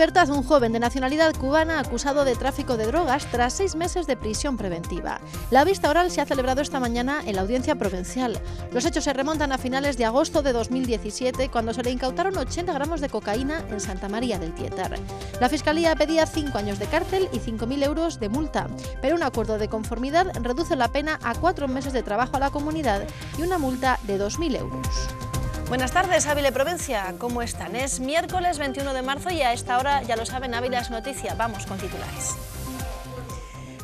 libertad un joven de nacionalidad cubana acusado de tráfico de drogas tras seis meses de prisión preventiva. La vista oral se ha celebrado esta mañana en la audiencia provincial. Los hechos se remontan a finales de agosto de 2017, cuando se le incautaron 80 gramos de cocaína en Santa María del Tietar. La Fiscalía pedía cinco años de cárcel y 5.000 euros de multa, pero un acuerdo de conformidad reduce la pena a cuatro meses de trabajo a la comunidad y una multa de 2.000 euros. Buenas tardes, Ávila Provincia. ¿Cómo están? Es miércoles 21 de marzo y a esta hora, ya lo saben, Ávila es noticia. Vamos con titulares.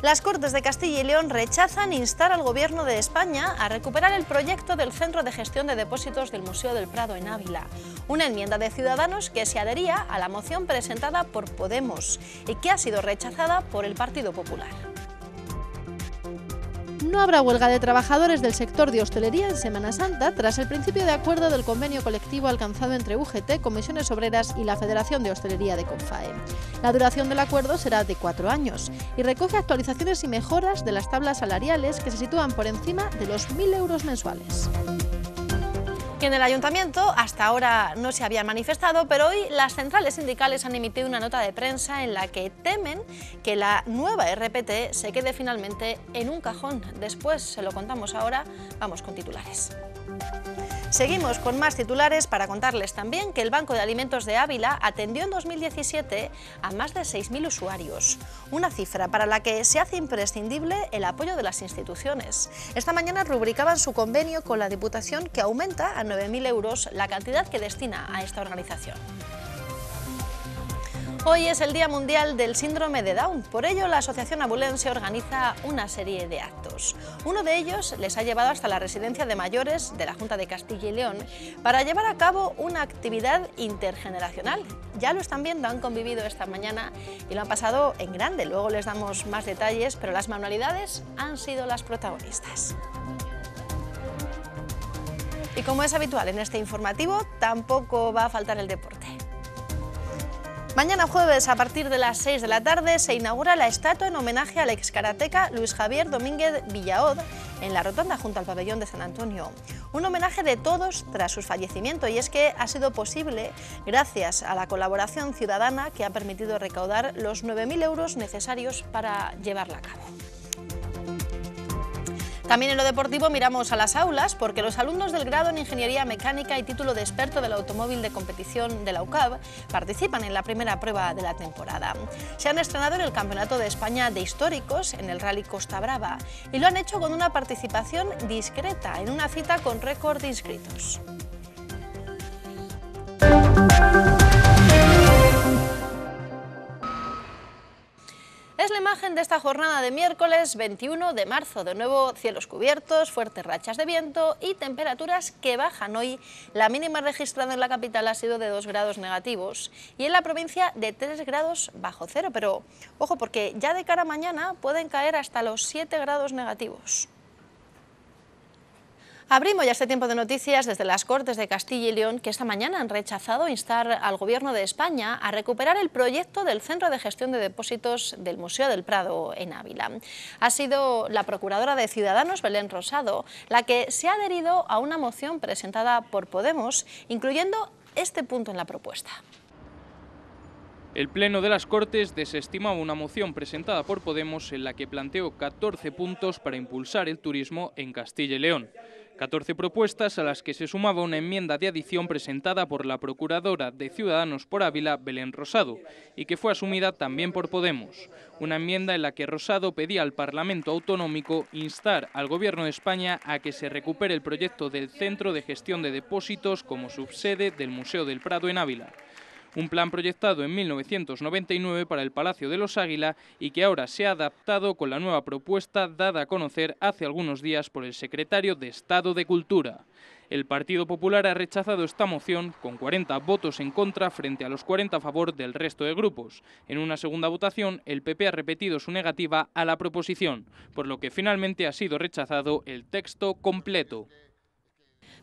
Las Cortes de Castilla y León rechazan instar al Gobierno de España a recuperar el proyecto del Centro de Gestión de Depósitos del Museo del Prado en Ávila, una enmienda de Ciudadanos que se adhería a la moción presentada por Podemos y que ha sido rechazada por el Partido Popular no habrá huelga de trabajadores del sector de hostelería en Semana Santa tras el principio de acuerdo del convenio colectivo alcanzado entre UGT, Comisiones Obreras y la Federación de Hostelería de CONFAE. La duración del acuerdo será de cuatro años y recoge actualizaciones y mejoras de las tablas salariales que se sitúan por encima de los 1.000 euros mensuales que en el ayuntamiento hasta ahora no se había manifestado, pero hoy las centrales sindicales han emitido una nota de prensa en la que temen que la nueva RPT se quede finalmente en un cajón. Después se lo contamos ahora, vamos con titulares. Seguimos con más titulares para contarles también que el Banco de Alimentos de Ávila atendió en 2017 a más de 6.000 usuarios, una cifra para la que se hace imprescindible el apoyo de las instituciones. Esta mañana rubricaban su convenio con la Diputación que aumenta a 9.000 euros la cantidad que destina a esta organización. Hoy es el Día Mundial del Síndrome de Down, por ello la Asociación Abulense organiza una serie de actos. Uno de ellos les ha llevado hasta la residencia de mayores de la Junta de Castilla y León para llevar a cabo una actividad intergeneracional. Ya lo están viendo, han convivido esta mañana y lo han pasado en grande, luego les damos más detalles, pero las manualidades han sido las protagonistas. Y como es habitual en este informativo, tampoco va a faltar el deporte. Mañana jueves, a partir de las 6 de la tarde, se inaugura la estatua en homenaje al ex karateca Luis Javier Domínguez Villaod en la rotonda junto al pabellón de San Antonio. Un homenaje de todos tras su fallecimiento y es que ha sido posible gracias a la colaboración ciudadana que ha permitido recaudar los 9.000 euros necesarios para llevarla a cabo. También en lo deportivo miramos a las aulas porque los alumnos del grado en Ingeniería Mecánica y título de experto del automóvil de competición de la UCAB participan en la primera prueba de la temporada. Se han estrenado en el Campeonato de España de Históricos en el Rally Costa Brava y lo han hecho con una participación discreta en una cita con récord de inscritos. Es la imagen de esta jornada de miércoles 21 de marzo. De nuevo, cielos cubiertos, fuertes rachas de viento y temperaturas que bajan hoy. La mínima registrada en la capital ha sido de 2 grados negativos y en la provincia de 3 grados bajo cero. Pero ojo, porque ya de cara a mañana pueden caer hasta los 7 grados negativos. Abrimos ya este tiempo de noticias desde las Cortes de Castilla y León, que esta mañana han rechazado instar al Gobierno de España a recuperar el proyecto del Centro de Gestión de Depósitos del Museo del Prado en Ávila. Ha sido la Procuradora de Ciudadanos, Belén Rosado, la que se ha adherido a una moción presentada por Podemos, incluyendo este punto en la propuesta. El Pleno de las Cortes desestimaba una moción presentada por Podemos en la que planteó 14 puntos para impulsar el turismo en Castilla y León. 14 propuestas a las que se sumaba una enmienda de adición presentada por la procuradora de Ciudadanos por Ávila, Belén Rosado, y que fue asumida también por Podemos. Una enmienda en la que Rosado pedía al Parlamento Autonómico instar al Gobierno de España a que se recupere el proyecto del Centro de Gestión de Depósitos como subsede del Museo del Prado en Ávila un plan proyectado en 1999 para el Palacio de los Águila y que ahora se ha adaptado con la nueva propuesta dada a conocer hace algunos días por el secretario de Estado de Cultura. El Partido Popular ha rechazado esta moción con 40 votos en contra frente a los 40 a favor del resto de grupos. En una segunda votación, el PP ha repetido su negativa a la proposición, por lo que finalmente ha sido rechazado el texto completo.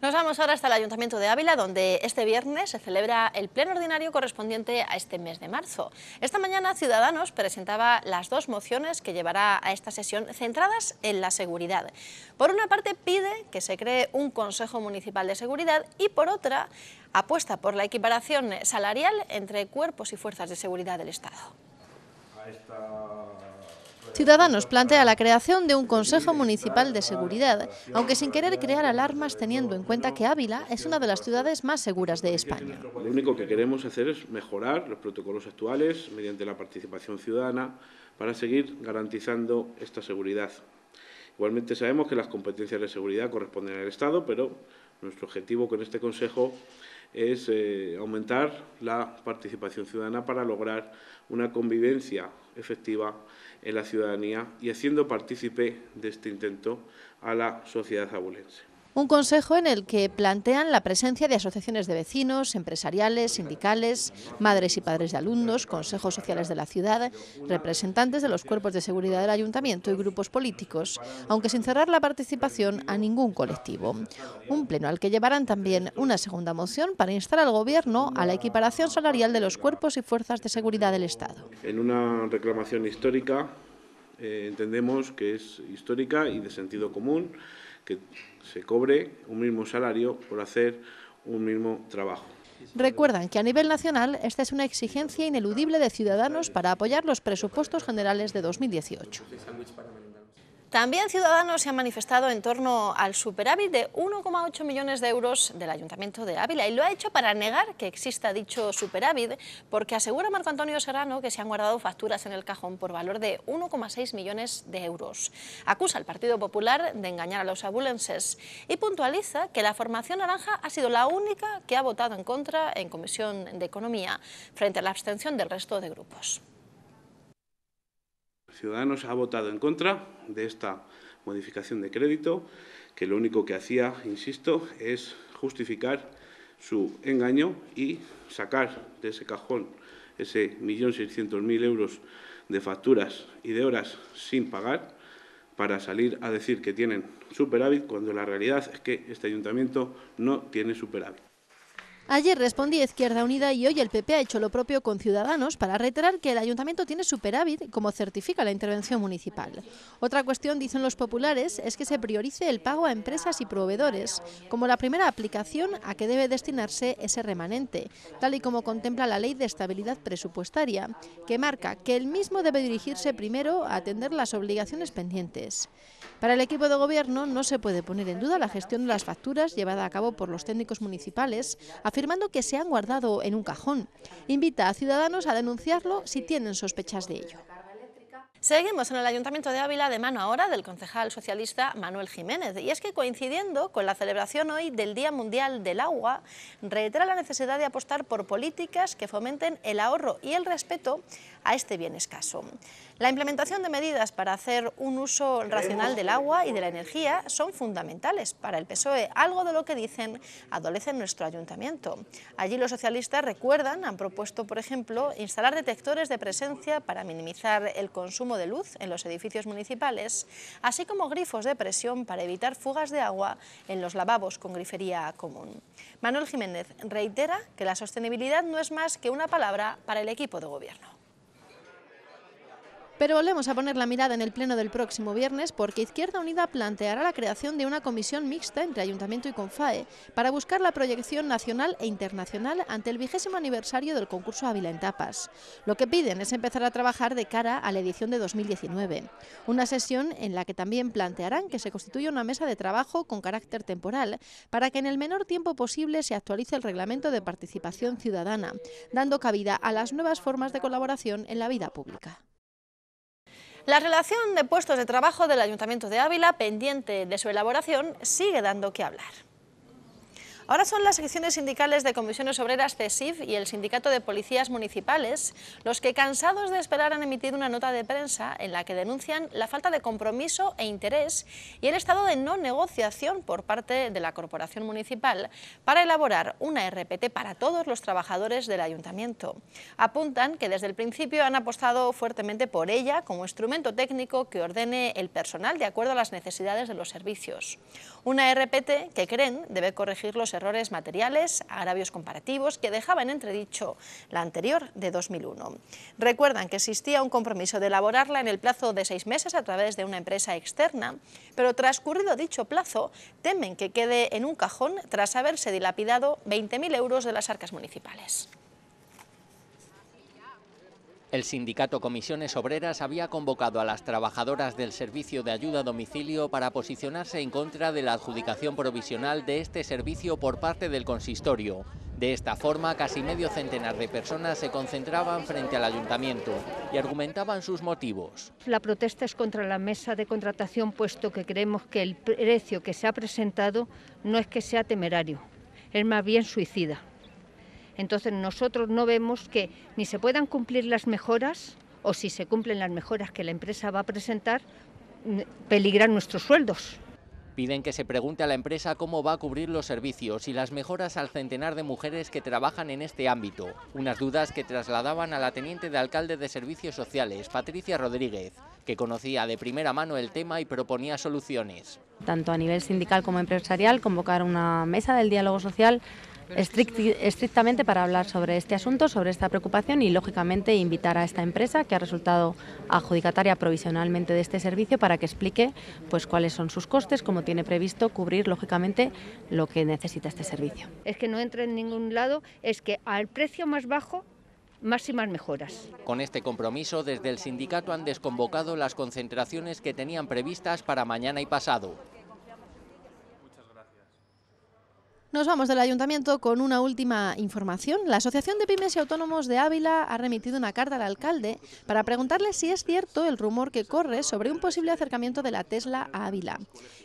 Nos vamos ahora hasta el Ayuntamiento de Ávila, donde este viernes se celebra el pleno ordinario correspondiente a este mes de marzo. Esta mañana Ciudadanos presentaba las dos mociones que llevará a esta sesión centradas en la seguridad. Por una parte pide que se cree un Consejo Municipal de Seguridad y por otra apuesta por la equiparación salarial entre cuerpos y fuerzas de seguridad del Estado. Ciudadanos plantea la creación de un Consejo Municipal de Seguridad, aunque sin querer crear alarmas teniendo en cuenta que Ávila es una de las ciudades más seguras de España. Lo único que queremos hacer es mejorar los protocolos actuales mediante la participación ciudadana para seguir garantizando esta seguridad. Igualmente sabemos que las competencias de seguridad corresponden al Estado, pero nuestro objetivo con este Consejo es eh, aumentar la participación ciudadana para lograr una convivencia efectiva en la ciudadanía y haciendo partícipe de este intento a la sociedad abulense. Un consejo en el que plantean la presencia de asociaciones de vecinos, empresariales, sindicales, madres y padres de alumnos, consejos sociales de la ciudad, representantes de los cuerpos de seguridad del ayuntamiento y grupos políticos, aunque sin cerrar la participación a ningún colectivo. Un pleno al que llevarán también una segunda moción para instar al Gobierno a la equiparación salarial de los cuerpos y fuerzas de seguridad del Estado. En una reclamación histórica eh, entendemos que es histórica y de sentido común que se cobre un mismo salario por hacer un mismo trabajo. Recuerdan que a nivel nacional esta es una exigencia ineludible de Ciudadanos para apoyar los presupuestos generales de 2018. También Ciudadanos se ha manifestado en torno al superávit de 1,8 millones de euros del Ayuntamiento de Ávila y lo ha hecho para negar que exista dicho superávit porque asegura Marco Antonio Serrano que se han guardado facturas en el cajón por valor de 1,6 millones de euros. Acusa al Partido Popular de engañar a los abulenses y puntualiza que la formación naranja ha sido la única que ha votado en contra en Comisión de Economía frente a la abstención del resto de grupos. Ciudadanos ha votado en contra de esta modificación de crédito, que lo único que hacía, insisto, es justificar su engaño y sacar de ese cajón ese 1.600.000 euros de facturas y de horas sin pagar para salir a decir que tienen superávit cuando la realidad es que este ayuntamiento no tiene superávit. Ayer respondía Izquierda Unida y hoy el PP ha hecho lo propio con Ciudadanos para reiterar que el ayuntamiento tiene superávit, como certifica la intervención municipal. Otra cuestión, dicen los populares, es que se priorice el pago a empresas y proveedores, como la primera aplicación a que debe destinarse ese remanente, tal y como contempla la Ley de Estabilidad Presupuestaria, que marca que el mismo debe dirigirse primero a atender las obligaciones pendientes. Para el equipo de gobierno no se puede poner en duda la gestión de las facturas llevada a cabo por los técnicos municipales, a afirmando que se han guardado en un cajón. Invita a ciudadanos a denunciarlo si tienen sospechas de ello. Seguimos en el Ayuntamiento de Ávila de mano ahora del concejal socialista Manuel Jiménez. Y es que coincidiendo con la celebración hoy del Día Mundial del Agua, reitera la necesidad de apostar por políticas que fomenten el ahorro y el respeto a este bien escaso. La implementación de medidas para hacer un uso racional del agua y de la energía son fundamentales para el PSOE, algo de lo que dicen adolece nuestro ayuntamiento. Allí los socialistas recuerdan, han propuesto, por ejemplo, instalar detectores de presencia para minimizar el consumo de luz en los edificios municipales, así como grifos de presión para evitar fugas de agua en los lavabos con grifería común. Manuel Jiménez reitera que la sostenibilidad no es más que una palabra para el equipo de gobierno. Pero volvemos a poner la mirada en el pleno del próximo viernes porque Izquierda Unida planteará la creación de una comisión mixta entre Ayuntamiento y CONFAE para buscar la proyección nacional e internacional ante el vigésimo aniversario del concurso Ávila en Tapas. Lo que piden es empezar a trabajar de cara a la edición de 2019. Una sesión en la que también plantearán que se constituya una mesa de trabajo con carácter temporal para que en el menor tiempo posible se actualice el reglamento de participación ciudadana, dando cabida a las nuevas formas de colaboración en la vida pública. La relación de puestos de trabajo del Ayuntamiento de Ávila, pendiente de su elaboración, sigue dando que hablar. Ahora son las secciones sindicales de comisiones obreras CESIF y el Sindicato de Policías Municipales los que, cansados de esperar, han emitido una nota de prensa en la que denuncian la falta de compromiso e interés y el estado de no negociación por parte de la Corporación Municipal para elaborar una RPT para todos los trabajadores del Ayuntamiento. Apuntan que desde el principio han apostado fuertemente por ella como instrumento técnico que ordene el personal de acuerdo a las necesidades de los servicios. Una RPT que creen debe corregir los errores materiales, agravios comparativos que dejaban entredicho la anterior de 2001. Recuerdan que existía un compromiso de elaborarla en el plazo de seis meses a través de una empresa externa, pero transcurrido dicho plazo temen que quede en un cajón tras haberse dilapidado 20.000 euros de las arcas municipales. El sindicato Comisiones Obreras había convocado a las trabajadoras del servicio de ayuda a domicilio para posicionarse en contra de la adjudicación provisional de este servicio por parte del consistorio. De esta forma, casi medio centenar de personas se concentraban frente al ayuntamiento y argumentaban sus motivos. La protesta es contra la mesa de contratación, puesto que creemos que el precio que se ha presentado no es que sea temerario, es más bien suicida. Entonces nosotros no vemos que ni se puedan cumplir las mejoras o si se cumplen las mejoras que la empresa va a presentar, mm, peligran nuestros sueldos. Piden que se pregunte a la empresa cómo va a cubrir los servicios y las mejoras al centenar de mujeres que trabajan en este ámbito. Unas dudas que trasladaban a la teniente de alcalde de Servicios Sociales, Patricia Rodríguez, que conocía de primera mano el tema y proponía soluciones. Tanto a nivel sindical como empresarial, convocar una mesa del diálogo social estrictamente para hablar sobre este asunto, sobre esta preocupación y, lógicamente, invitar a esta empresa que ha resultado adjudicataria provisionalmente de este servicio para que explique pues, cuáles son sus costes, cómo tiene previsto cubrir, lógicamente, lo que necesita este servicio. Es que no entra en ningún lado, es que al precio más bajo más mejoras. Con este compromiso, desde el sindicato han desconvocado las concentraciones que tenían previstas para mañana y pasado. Nos vamos del ayuntamiento con una última información. La Asociación de Pymes y Autónomos de Ávila ha remitido una carta al alcalde para preguntarle si es cierto el rumor que corre sobre un posible acercamiento de la Tesla a Ávila.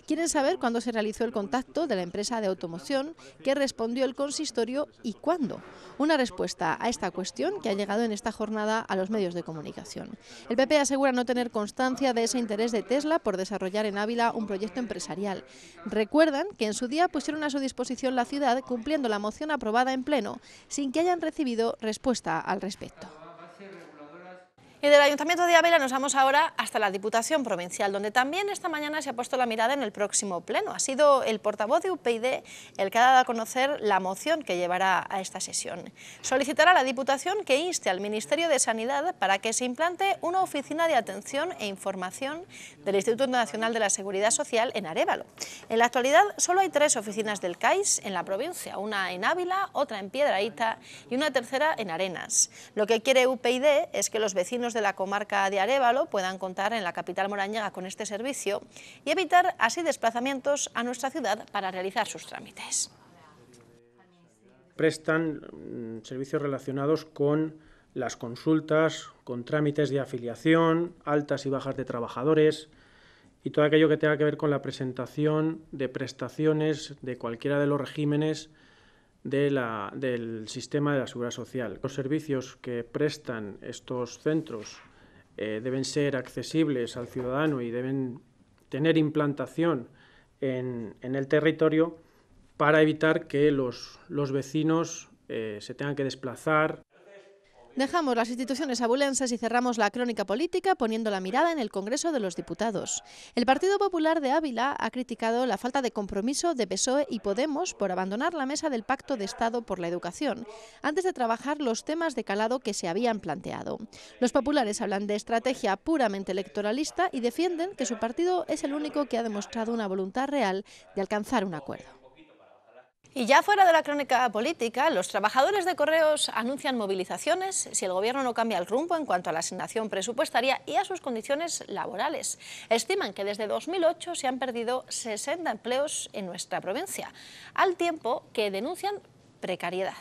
Quieren saber cuándo se realizó el contacto de la empresa de automoción, qué respondió el consistorio y cuándo. Una respuesta a esta cuestión que ha llegado en esta jornada a los medios de comunicación. El PP asegura no tener constancia de ese interés de Tesla por desarrollar en Ávila un proyecto empresarial. Recuerdan que en su día pusieron a su disposición la ciudad cumpliendo la moción aprobada en pleno, sin que hayan recibido respuesta al respecto. Y del Ayuntamiento de Ávila nos vamos ahora hasta la Diputación Provincial, donde también esta mañana se ha puesto la mirada en el próximo pleno. Ha sido el portavoz de UPyD el que ha dado a conocer la moción que llevará a esta sesión. Solicitará a la Diputación que inste al Ministerio de Sanidad para que se implante una oficina de atención e información del Instituto Nacional de la Seguridad Social en Arevalo. En la actualidad solo hay tres oficinas del CAIS en la provincia, una en Ávila, otra en Piedrahíta y una tercera en Arenas. Lo que quiere UPyD es que los vecinos de la comarca de Arevalo puedan contar en la capital morañega con este servicio y evitar así desplazamientos a nuestra ciudad para realizar sus trámites. Prestan mm, servicios relacionados con las consultas, con trámites de afiliación, altas y bajas de trabajadores y todo aquello que tenga que ver con la presentación de prestaciones de cualquiera de los regímenes del sistema de la seguridad social. Los servicios que prestan estos centros eh, deben ser accesibles al ciudadano y deben tener implantación en, el territorio para evitar que los, vecinos eh, se tengan que desplazar Dejamos las instituciones abulenses y cerramos la crónica política poniendo la mirada en el Congreso de los Diputados. El Partido Popular de Ávila ha criticado la falta de compromiso de PSOE y Podemos por abandonar la mesa del Pacto de Estado por la Educación, antes de trabajar los temas de calado que se habían planteado. Los populares hablan de estrategia puramente electoralista y defienden que su partido es el único que ha demostrado una voluntad real de alcanzar un acuerdo. Y ya fuera de la crónica política, los trabajadores de correos anuncian movilizaciones si el gobierno no cambia el rumbo en cuanto a la asignación presupuestaria y a sus condiciones laborales. Estiman que desde 2008 se han perdido 60 empleos en nuestra provincia, al tiempo que denuncian precariedad.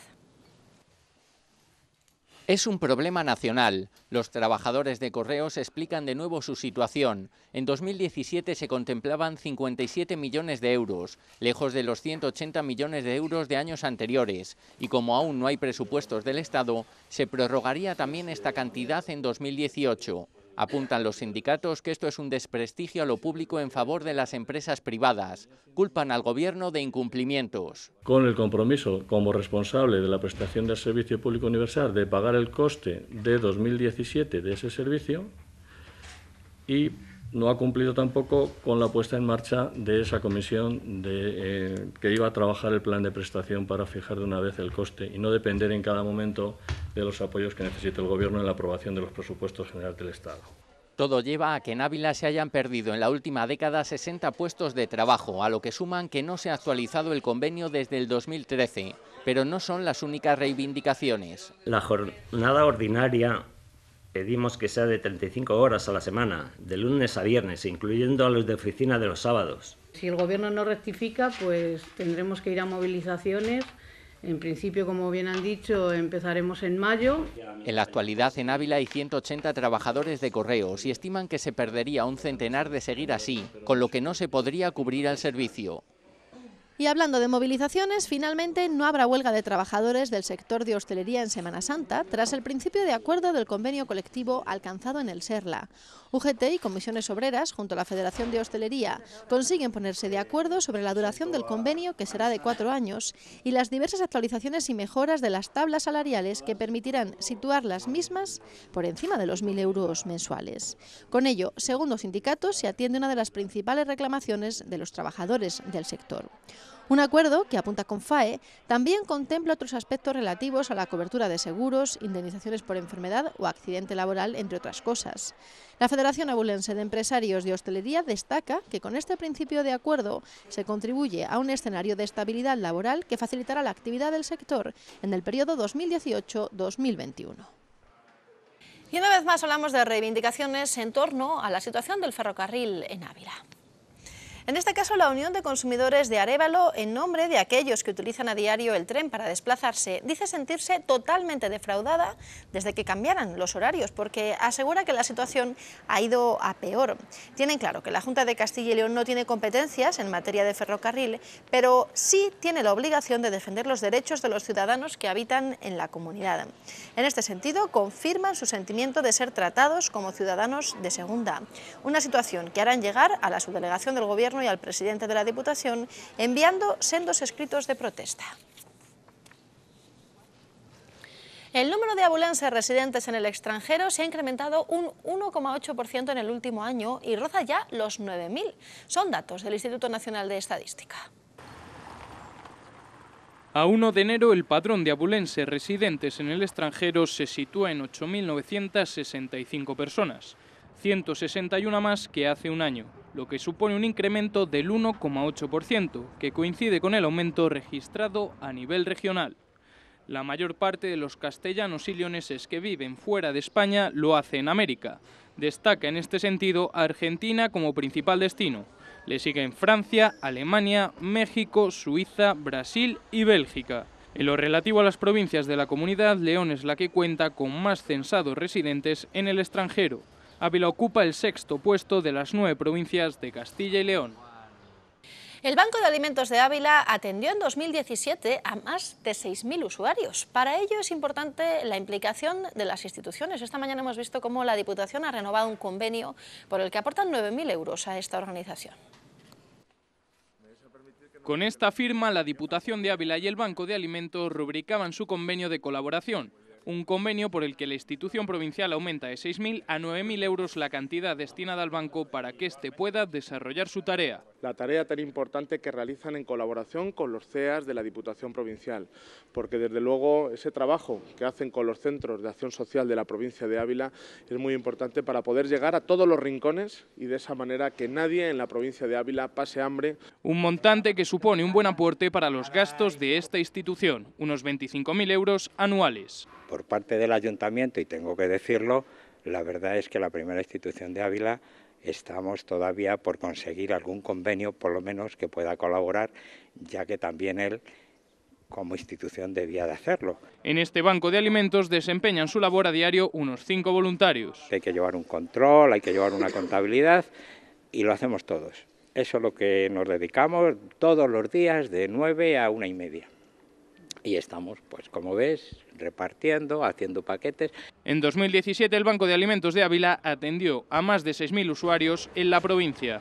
Es un problema nacional. Los trabajadores de correos explican de nuevo su situación. En 2017 se contemplaban 57 millones de euros, lejos de los 180 millones de euros de años anteriores. Y como aún no hay presupuestos del Estado, se prorrogaría también esta cantidad en 2018. Apuntan los sindicatos que esto es un desprestigio a lo público en favor de las empresas privadas. Culpan al Gobierno de incumplimientos. Con el compromiso como responsable de la prestación del servicio público universal de pagar el coste de 2017 de ese servicio y no ha cumplido tampoco con la puesta en marcha de esa comisión de, eh, que iba a trabajar el plan de prestación para fijar de una vez el coste y no depender en cada momento de los apoyos que necesita el Gobierno en la aprobación de los presupuestos generales del Estado. Todo lleva a que en Ávila se hayan perdido en la última década 60 puestos de trabajo, a lo que suman que no se ha actualizado el convenio desde el 2013. Pero no son las únicas reivindicaciones. La jornada ordinaria Pedimos que sea de 35 horas a la semana, de lunes a viernes, incluyendo a los de oficina de los sábados. Si el Gobierno no rectifica, pues tendremos que ir a movilizaciones. En principio, como bien han dicho, empezaremos en mayo. En la actualidad, en Ávila hay 180 trabajadores de correos y estiman que se perdería un centenar de seguir así, con lo que no se podría cubrir al servicio. Y hablando de movilizaciones, finalmente no habrá huelga de trabajadores del sector de hostelería en Semana Santa tras el principio de acuerdo del convenio colectivo alcanzado en el SERLA. UGT y Comisiones Obreras, junto a la Federación de Hostelería, consiguen ponerse de acuerdo sobre la duración del convenio, que será de cuatro años, y las diversas actualizaciones y mejoras de las tablas salariales que permitirán situar las mismas por encima de los 1.000 euros mensuales. Con ello, según los sindicatos, se atiende una de las principales reclamaciones de los trabajadores del sector. Un acuerdo que apunta con FAE también contempla otros aspectos relativos a la cobertura de seguros, indemnizaciones por enfermedad o accidente laboral, entre otras cosas. La Federación Abulense de Empresarios de Hostelería destaca que con este principio de acuerdo se contribuye a un escenario de estabilidad laboral que facilitará la actividad del sector en el periodo 2018-2021. Y una vez más hablamos de reivindicaciones en torno a la situación del ferrocarril en Ávila. En este caso, la Unión de Consumidores de Arevalo, en nombre de aquellos que utilizan a diario el tren para desplazarse, dice sentirse totalmente defraudada desde que cambiaran los horarios, porque asegura que la situación ha ido a peor. Tienen claro que la Junta de Castilla y León no tiene competencias en materia de ferrocarril, pero sí tiene la obligación de defender los derechos de los ciudadanos que habitan en la comunidad. En este sentido, confirman su sentimiento de ser tratados como ciudadanos de segunda, una situación que harán llegar a la subdelegación del Gobierno y al presidente de la Diputación enviando sendos escritos de protesta. El número de abulenses residentes en el extranjero se ha incrementado un 1,8% en el último año y roza ya los 9.000. Son datos del Instituto Nacional de Estadística. A 1 de enero, el patrón de abulenses residentes en el extranjero se sitúa en 8.965 personas, 161 más que hace un año lo que supone un incremento del 1,8%, que coincide con el aumento registrado a nivel regional. La mayor parte de los castellanos y leoneses que viven fuera de España lo hace en América. Destaca en este sentido Argentina como principal destino. Le siguen Francia, Alemania, México, Suiza, Brasil y Bélgica. En lo relativo a las provincias de la comunidad, León es la que cuenta con más censados residentes en el extranjero. Ávila ocupa el sexto puesto de las nueve provincias de Castilla y León. El Banco de Alimentos de Ávila atendió en 2017 a más de 6.000 usuarios. Para ello es importante la implicación de las instituciones. Esta mañana hemos visto cómo la Diputación ha renovado un convenio por el que aportan 9.000 euros a esta organización. Con esta firma, la Diputación de Ávila y el Banco de Alimentos rubricaban su convenio de colaboración un convenio por el que la institución provincial aumenta de 6.000 a 9.000 euros la cantidad destinada al banco para que éste pueda desarrollar su tarea. La tarea tan importante que realizan en colaboración con los CEAS de la Diputación Provincial, porque desde luego ese trabajo que hacen con los centros de acción social de la provincia de Ávila es muy importante para poder llegar a todos los rincones y de esa manera que nadie en la provincia de Ávila pase hambre. Un montante que supone un buen aporte para los gastos de esta institución, unos 25.000 euros anuales. Por parte del ayuntamiento, y tengo que decirlo, la verdad es que la primera institución de Ávila estamos todavía por conseguir algún convenio, por lo menos, que pueda colaborar, ya que también él como institución debía de hacerlo. En este banco de alimentos desempeñan su labor a diario unos cinco voluntarios. Hay que llevar un control, hay que llevar una contabilidad y lo hacemos todos. Eso es lo que nos dedicamos todos los días de nueve a una y media y estamos, pues como ves, repartiendo, haciendo paquetes. En 2017 el Banco de Alimentos de Ávila atendió a más de 6.000 usuarios en la provincia.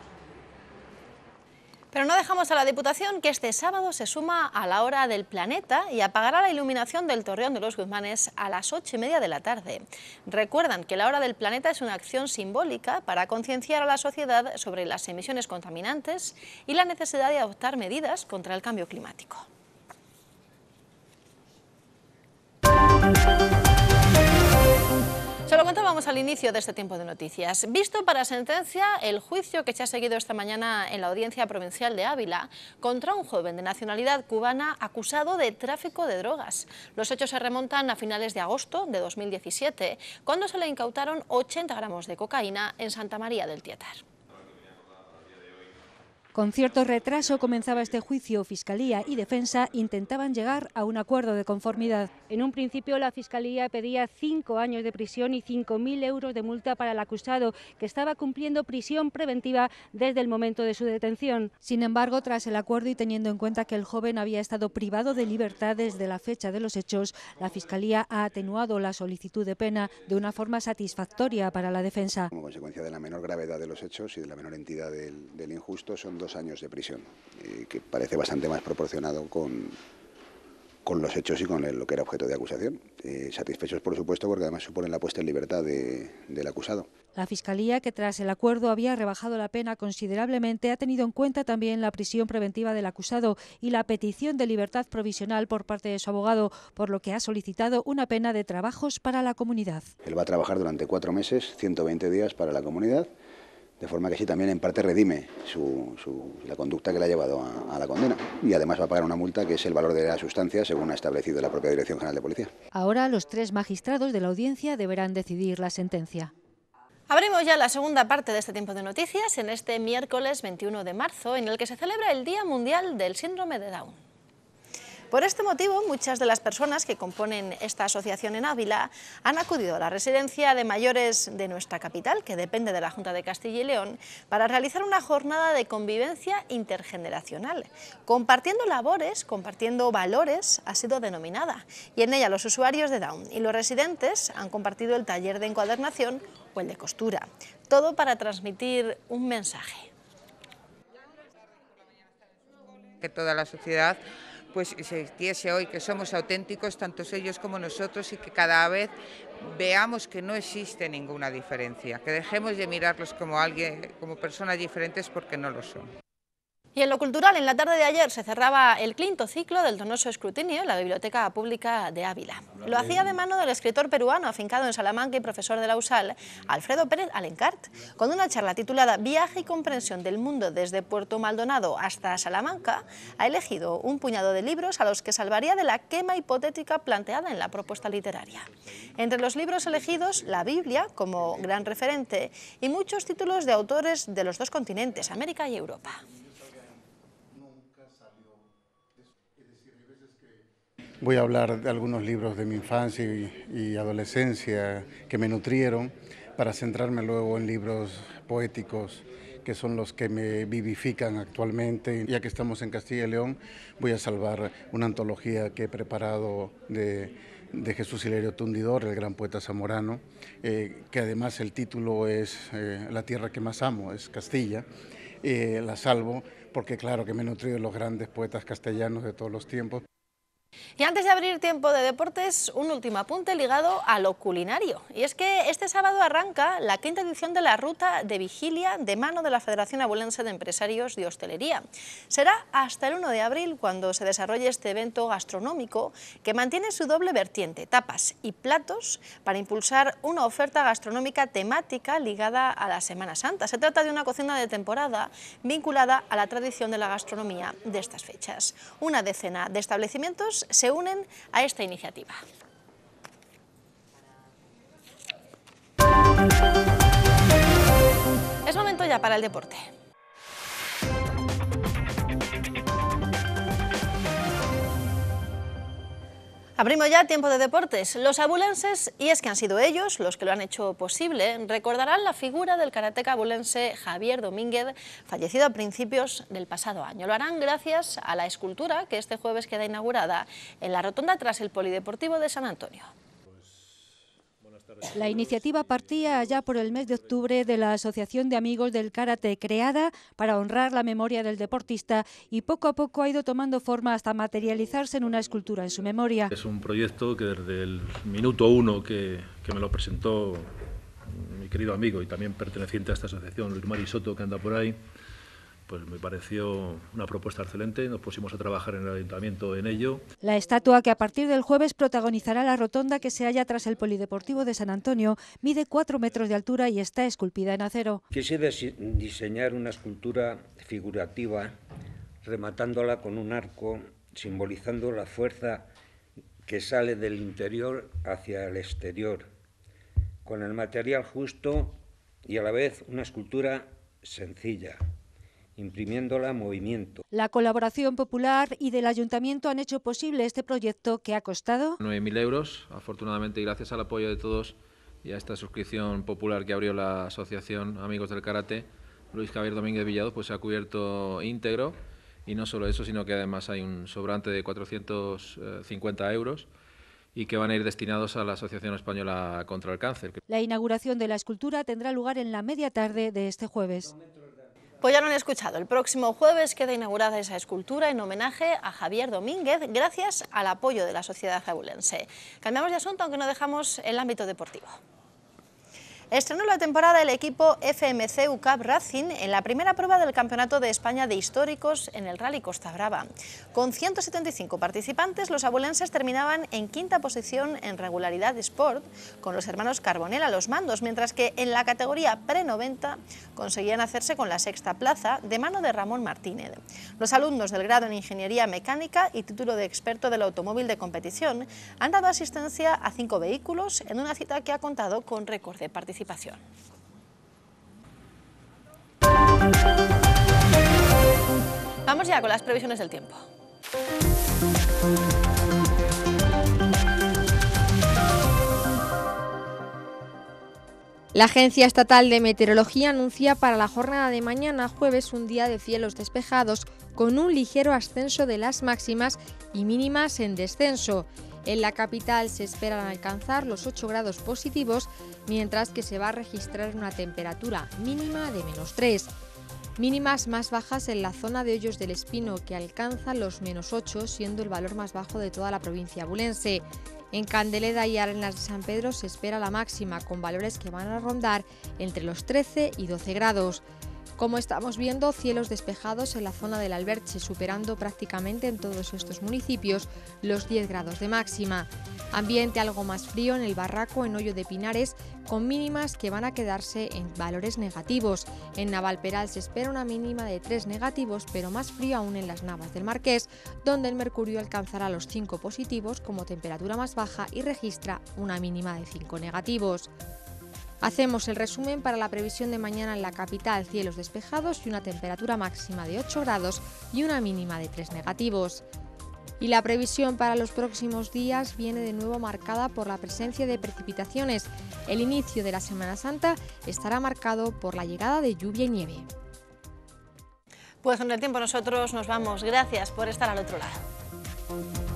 Pero no dejamos a la Diputación que este sábado se suma a la hora del planeta y apagará la iluminación del Torreón de los Guzmanes a las ocho y media de la tarde. Recuerdan que la hora del planeta es una acción simbólica para concienciar a la sociedad sobre las emisiones contaminantes y la necesidad de adoptar medidas contra el cambio climático. lo Vamos al inicio de este tiempo de noticias. Visto para sentencia el juicio que se ha seguido esta mañana en la Audiencia Provincial de Ávila contra un joven de nacionalidad cubana acusado de tráfico de drogas. Los hechos se remontan a finales de agosto de 2017, cuando se le incautaron 80 gramos de cocaína en Santa María del Tietar. Con cierto retraso comenzaba este juicio. Fiscalía y defensa intentaban llegar a un acuerdo de conformidad. En un principio, la Fiscalía pedía cinco años de prisión y 5.000 euros de multa para el acusado, que estaba cumpliendo prisión preventiva desde el momento de su detención. Sin embargo, tras el acuerdo y teniendo en cuenta que el joven había estado privado de libertad desde la fecha de los hechos, la Fiscalía ha atenuado la solicitud de pena de una forma satisfactoria para la defensa. Como consecuencia de la menor gravedad de los hechos y de la menor entidad del, del injusto, son dos años de prisión, eh, que parece bastante más proporcionado con, con los hechos y con lo que era objeto de acusación. Eh, satisfechos, por supuesto, porque además suponen la puesta en libertad del acusado. La Fiscalía, que tras el acuerdo había rebajado la pena considerablemente, ha tenido en cuenta también la prisión preventiva del acusado y la petición de libertad provisional por parte de su abogado, por lo que ha solicitado una pena de trabajos para la comunidad. Él va a trabajar durante cuatro meses, 120 días para la comunidad de forma que sí, también en parte redime la conducta que le ha llevado a, a, la condena. Y además va a pagar una multa que es el valor de la sustancia, según ha establecido la propia Dirección General de Policía. Ahora los tres magistrados de la audiencia deberán decidir la sentencia. Abrimos ya la segunda parte de este tiempo de noticias en este miércoles 21 de marzo, en el que se celebra el Día Mundial del Síndrome de Down. Por este motivo, muchas de las personas que componen esta asociación en Ávila han acudido a la residencia de mayores de nuestra capital, que depende de la Junta de Castilla y León, para realizar una jornada de convivencia intergeneracional, compartiendo labores, compartiendo valores, ha sido denominada, y en ella los usuarios de Down y los residentes han compartido el taller de encuadernación o el de costura, todo para transmitir un mensaje. Que toda la sociedad pues existiese hoy que somos auténticos, tantos ellos como nosotros, y que cada vez veamos que no existe ninguna diferencia, que dejemos de mirarlos como alguien, como personas diferentes porque no lo son. Y en lo cultural, en la tarde de ayer se cerraba el quinto ciclo del donoso escrutinio en la Biblioteca Pública de Ávila. Lo hacía de mano del escritor peruano afincado en Salamanca y profesor de la USAL, Alfredo Pérez Alencart, con una charla titulada Viaje y comprensión del mundo desde Puerto Maldonado hasta Salamanca, ha elegido un puñado de libros a los que salvaría de la quema hipotética planteada en la propuesta literaria. Entre los libros elegidos, la Biblia como gran referente y muchos títulos de autores de los dos continentes, América y Europa. Voy a hablar de algunos libros de mi infancia y, adolescencia que me nutrieron para centrarme luego en libros poéticos que son los que me vivifican actualmente. Ya que estamos en Castilla y León, voy a salvar una antología que he preparado de, Jesús Hilario Tundidor, el gran poeta zamorano, eh, que además el título es eh, La tierra que más amo, es Castilla. Eh, la salvo porque claro que me he de los grandes poetas castellanos de todos los tiempos. Y antes de abrir tiempo de deportes, un último apunte ligado a lo culinario. Y es que este sábado arranca la quinta edición de la Ruta de Vigilia de mano de la Federación Abolense de Empresarios de Hostelería. Será hasta el 1 de abril cuando se desarrolle este evento gastronómico que mantiene su doble vertiente, tapas y platos, para impulsar una oferta gastronómica temática ligada a la Semana Santa. Se trata de una cocina de temporada vinculada a la tradición de la gastronomía de estas fechas. Una decena de establecimientos se unen a esta iniciativa. Es momento ya para el deporte. Abrimos ya tiempo de deportes. Los abulenses, y es que han sido ellos los que lo han hecho posible, recordarán la figura del karateca abulense Javier Domínguez, fallecido a principios del pasado año. Lo harán gracias a la escultura que este jueves queda inaugurada en la rotonda tras el Polideportivo de San Antonio. La iniciativa partía allá por el mes de octubre de la Asociación de Amigos del Karate creada para honrar la memoria del deportista y poco a poco ha ido tomando forma hasta materializarse en una escultura en su memoria. Es un proyecto que desde el minuto uno que, que me lo presentó mi querido amigo y también perteneciente a esta asociación, Luis Mari Soto, que anda por ahí, pues me pareció una propuesta excelente, ...y nos pusimos a trabajar en el ayuntamiento en ello. La estatua que a partir del jueves protagonizará la rotonda que se halla tras el Polideportivo de San Antonio mide cuatro metros de altura y está esculpida en acero. Quise diseñar una escultura figurativa rematándola con un arco simbolizando la fuerza que sale del interior hacia el exterior, con el material justo y a la vez una escultura sencilla imprimiéndola movimiento. La colaboración popular y del ayuntamiento han hecho posible este proyecto que ha costado 9.000 euros, afortunadamente, gracias al apoyo de todos y a esta suscripción popular que abrió la Asociación Amigos del Karate, Luis Javier Domínguez Villado, pues se ha cubierto íntegro. Y no solo eso, sino que además hay un sobrante de 450 euros y que van a ir destinados a la Asociación Española contra el Cáncer. La inauguración de la escultura tendrá lugar en la media tarde de este jueves. Pues ya lo han escuchado, el próximo jueves queda inaugurada esa escultura en homenaje a Javier Domínguez gracias al apoyo de la sociedad jabulense. Cambiamos de asunto aunque no dejamos el ámbito deportivo. Estrenó la temporada el equipo FMC UCAP Racing en la primera prueba del Campeonato de España de Históricos en el Rally Costa Brava. Con 175 participantes, los abulenses terminaban en quinta posición en regularidad Sport, con los hermanos Carbonell a los mandos, mientras que en la categoría pre-90 conseguían hacerse con la sexta plaza de mano de Ramón Martínez. Los alumnos del grado en Ingeniería Mecánica y título de experto del automóvil de competición han dado asistencia a cinco vehículos en una cita que ha contado con récord de participación. Vamos ya con las previsiones del tiempo. La Agencia Estatal de Meteorología anuncia para la jornada de mañana jueves un día de cielos despejados con un ligero ascenso de las máximas y mínimas en descenso. En la capital se esperan alcanzar los 8 grados positivos, mientras que se va a registrar una temperatura mínima de menos 3. Mínimas más bajas en la zona de Hoyos del Espino, que alcanza los menos 8, siendo el valor más bajo de toda la provincia bulense. En Candeleda y Arenas de San Pedro se espera la máxima, con valores que van a rondar entre los 13 y 12 grados. Como estamos viendo, cielos despejados en la zona del Alberche, superando prácticamente en todos estos municipios los 10 grados de máxima. Ambiente algo más frío en el barraco en Hoyo de Pinares, con mínimas que van a quedarse en valores negativos. En Navalperal se espera una mínima de 3 negativos, pero más frío aún en las Navas del Marqués, donde el mercurio alcanzará los 5 positivos como temperatura más baja y registra una mínima de 5 negativos. Hacemos el resumen para la previsión de mañana en la capital, cielos despejados y una temperatura máxima de 8 grados y una mínima de 3 negativos. Y la previsión para los próximos días viene de nuevo marcada por la presencia de precipitaciones. El inicio de la Semana Santa estará marcado por la llegada de lluvia y nieve. Pues con el tiempo nosotros nos vamos. Gracias por estar al otro lado.